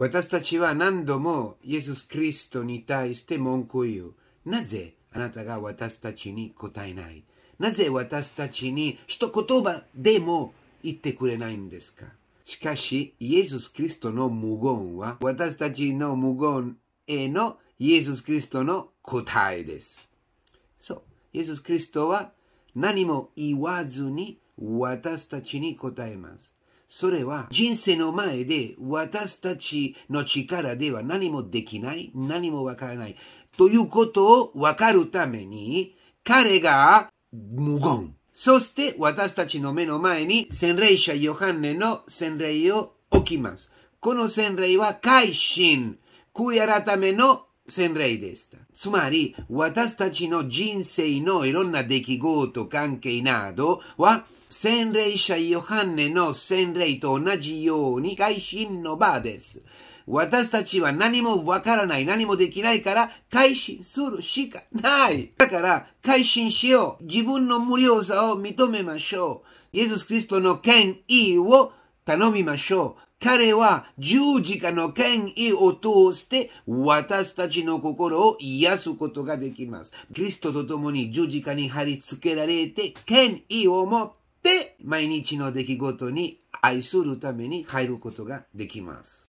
私たちは何度もイエス・キリストに対して文句を言う。なぜあなたが私たちに答えないなぜ私たちに一言葉でも言ってくれないんですかしかし、イエス・キリストの無言は私たちの無言へのイエス・キリストの答えです。そう。イエス・キリストは何も言わずに私たちに答えます。それは人生の前で私たちの力では何もできない、何もわからない。ということをわかるために、彼が無言。そして私たちの目の前に洗礼者ヨハネの洗礼を置きます。この洗礼は改心、悔い改めの仙礼でした。つまり、私たちの人生のいろんな出来事、関係などは、洗礼者ヨハンネの洗礼と同じように改心の場です。私たちは何もわからない、何もできないから、改心するしかない。だから、改心しよう。自分の無料さを認めましょう。イエス・キリストの権威を頼みましょう。彼は十字架の権威を通して私たちの心を癒すことができます。キリストと共に十字架に貼り付けられて権威を持って毎日の出来事に愛するために入ることができます。